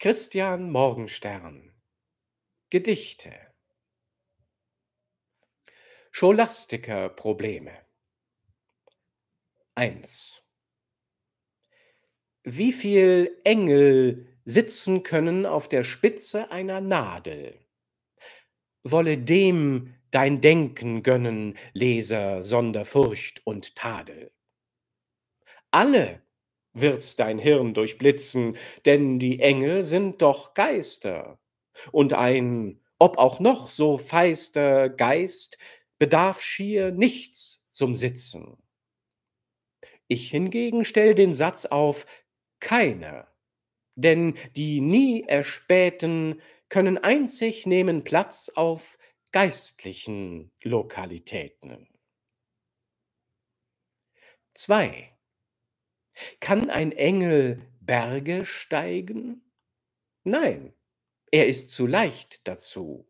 Christian Morgenstern Gedichte Scholastiker Probleme 1 Wie viel Engel sitzen können auf der Spitze einer Nadel? Wolle dem dein Denken gönnen, Leser sonder Furcht und Tadel. Alle wird's dein Hirn durchblitzen, denn die Engel sind doch Geister. Und ein, ob auch noch so feister Geist, bedarf schier nichts zum Sitzen. Ich hingegen stell den Satz auf keiner, denn die nie erspähten können einzig nehmen Platz auf geistlichen Lokalitäten. 2. Kann ein Engel Berge steigen? Nein, er ist zu leicht dazu.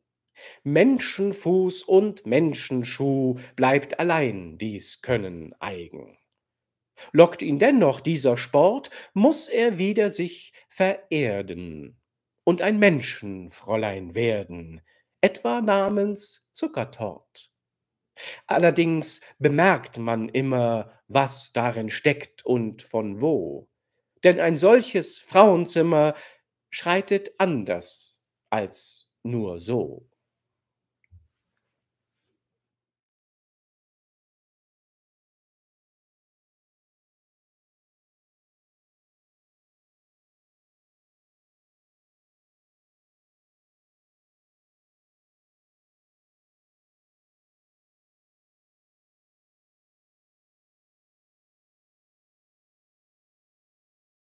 Menschenfuß und Menschenschuh bleibt allein dies Können eigen. Lockt ihn dennoch dieser Sport, muß er wieder sich vererden und ein Menschenfräulein werden, etwa namens Zuckertort. Allerdings bemerkt man immer, was darin steckt und von wo. Denn ein solches Frauenzimmer schreitet anders als nur so.